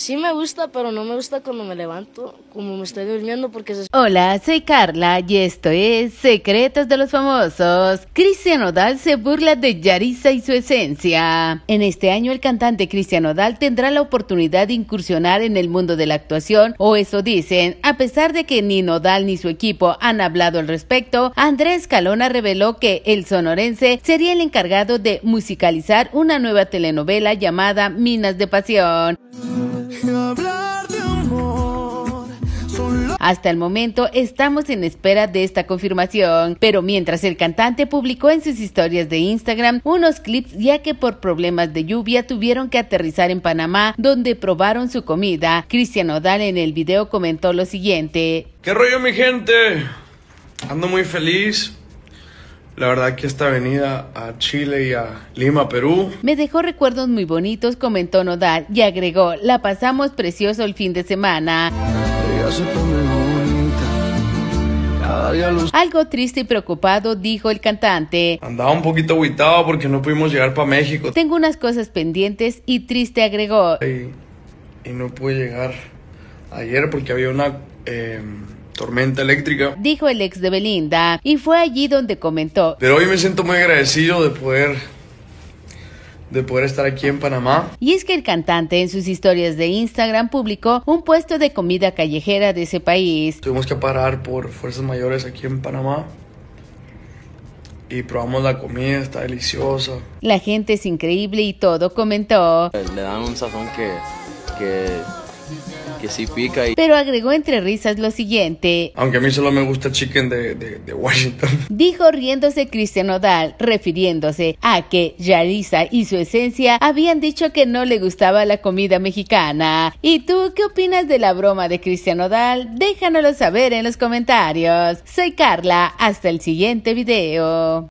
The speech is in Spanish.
Sí me gusta, pero no me gusta cuando me levanto, como me estoy durmiendo porque... Se... Hola, soy Carla y esto es Secretos de los Famosos. Cristian Odal se burla de Yarisa y su esencia. En este año el cantante Cristian Odal tendrá la oportunidad de incursionar en el mundo de la actuación, o eso dicen, a pesar de que ni Nodal ni su equipo han hablado al respecto, Andrés Calona reveló que el sonorense sería el encargado de musicalizar una nueva telenovela llamada Minas de Pasión. Hasta el momento estamos en espera de esta confirmación, pero mientras el cantante publicó en sus historias de Instagram unos clips ya que por problemas de lluvia tuvieron que aterrizar en Panamá donde probaron su comida, Cristian Odal en el video comentó lo siguiente. ¿Qué rollo mi gente? Ando muy feliz la verdad que esta venida a Chile y a Lima, Perú. Me dejó recuerdos muy bonitos, comentó Nodal y agregó, la pasamos precioso el fin de semana. Algo triste y preocupado, dijo el cantante. Andaba un poquito aguitado porque no pudimos llegar para México. Tengo unas cosas pendientes y triste, agregó. Y, no pude llegar ayer porque había una... Em, tormenta eléctrica. Dijo el ex de Belinda y fue allí donde comentó. Pero hoy me siento muy agradecido de poder de poder estar aquí en Panamá. Y es que el cantante en sus historias de Instagram publicó un puesto de comida callejera de ese país. Tuvimos que parar por fuerzas mayores aquí en Panamá. Y probamos la comida, está deliciosa. La gente es increíble y todo, comentó. Le dan un sazón que, que que sí pica. Pero agregó entre risas lo siguiente. Aunque a mí solo me gusta chicken de, Washington. Dijo riéndose Cristian Odal, refiriéndose a que Yarisa y su esencia habían dicho que no le gustaba la comida mexicana. ¿Y tú qué opinas de la broma de Cristian Odal? Déjanoslo saber en los comentarios. Soy Carla, hasta el siguiente video.